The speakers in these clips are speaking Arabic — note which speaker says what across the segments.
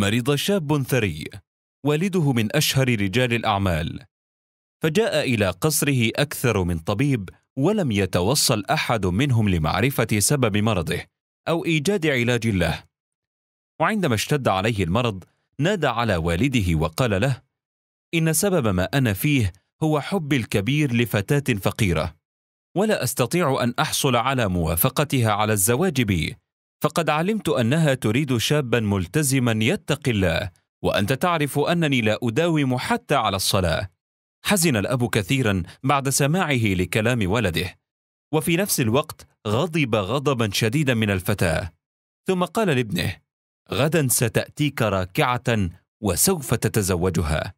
Speaker 1: مرض شاب ثري والده من أشهر رجال الأعمال فجاء إلى قصره أكثر من طبيب ولم يتوصل أحد منهم لمعرفة سبب مرضه أو إيجاد علاج له وعندما اشتد عليه المرض نادى على والده وقال له إن سبب ما أنا فيه هو حبي الكبير لفتاة فقيرة ولا أستطيع أن أحصل على موافقتها على الزواج بي فقد علمت انها تريد شابا ملتزما يتقي الله وانت تعرف انني لا اداوم حتى على الصلاه حزن الاب كثيرا بعد سماعه لكلام ولده وفي نفس الوقت غضب غضبا شديدا من الفتاه ثم قال لابنه غدا ستاتيك راكعه وسوف تتزوجها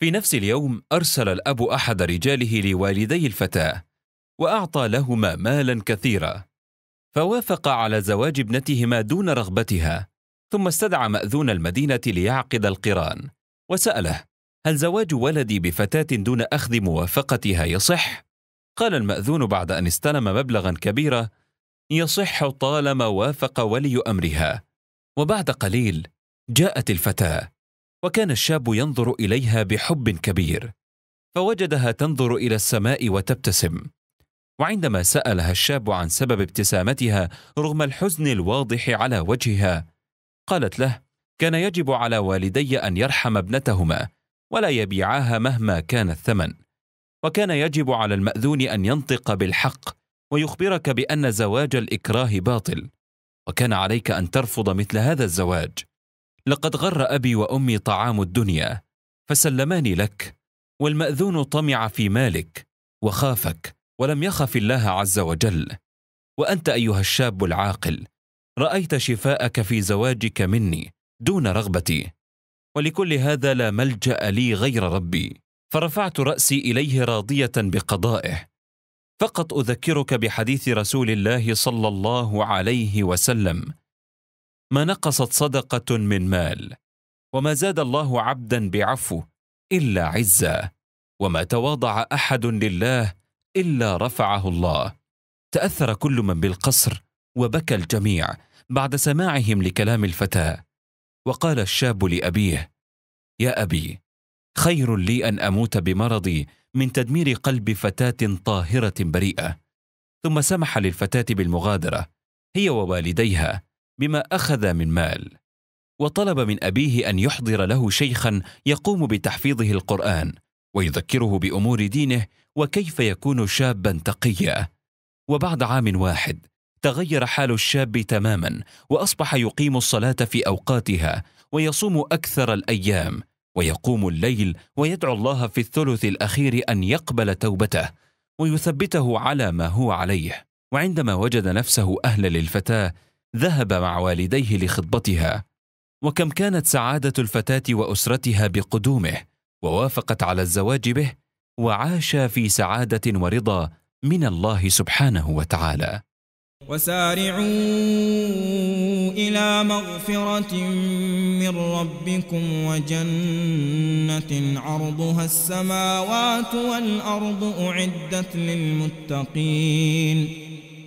Speaker 1: في نفس اليوم ارسل الاب احد رجاله لوالدي الفتاه واعطى لهما مالا كثيرا فوافق على زواج ابنتهما دون رغبتها ثم استدعى ماذون المدينه ليعقد القران وساله هل زواج ولدي بفتاه دون اخذ موافقتها يصح قال الماذون بعد ان استلم مبلغا كبيرا يصح طالما وافق ولي امرها وبعد قليل جاءت الفتاه وكان الشاب ينظر اليها بحب كبير فوجدها تنظر الى السماء وتبتسم وعندما سألها الشاب عن سبب ابتسامتها رغم الحزن الواضح على وجهها قالت له كان يجب على والدي أن يرحم ابنتهما ولا يبيعاها مهما كان الثمن وكان يجب على المأذون أن ينطق بالحق ويخبرك بأن زواج الإكراه باطل وكان عليك أن ترفض مثل هذا الزواج لقد غر أبي وأمي طعام الدنيا فسلماني لك والمأذون طمع في مالك وخافك ولم يخف الله عز وجل وانت ايها الشاب العاقل رايت شفاءك في زواجك مني دون رغبتي ولكل هذا لا ملجا لي غير ربي فرفعت راسي اليه راضيه بقضائه فقط اذكرك بحديث رسول الله صلى الله عليه وسلم ما نقصت صدقه من مال وما زاد الله عبدا بعفو الا عزا وما تواضع احد لله الا رفعه الله تاثر كل من بالقصر وبكى الجميع بعد سماعهم لكلام الفتاه وقال الشاب لابيه يا ابي خير لي ان اموت بمرضي من تدمير قلب فتاه طاهره بريئه ثم سمح للفتاه بالمغادره هي ووالديها بما اخذ من مال وطلب من ابيه ان يحضر له شيخا يقوم بتحفيظه القران ويذكره بامور دينه وكيف يكون شابا تقيا وبعد عام واحد تغير حال الشاب تماما واصبح يقيم الصلاه في اوقاتها ويصوم اكثر الايام ويقوم الليل ويدعو الله في الثلث الاخير ان يقبل توبته ويثبته على ما هو عليه وعندما وجد نفسه اهلا للفتاه ذهب مع والديه لخطبتها وكم كانت سعاده الفتاه واسرتها بقدومه ووافقت على الزواج به وعاش في سعاده ورضا من الله سبحانه وتعالى
Speaker 2: وسارعوا إلى مغفرة من ربكم وجنة عرضها السماوات والأرض أعدت للمتقين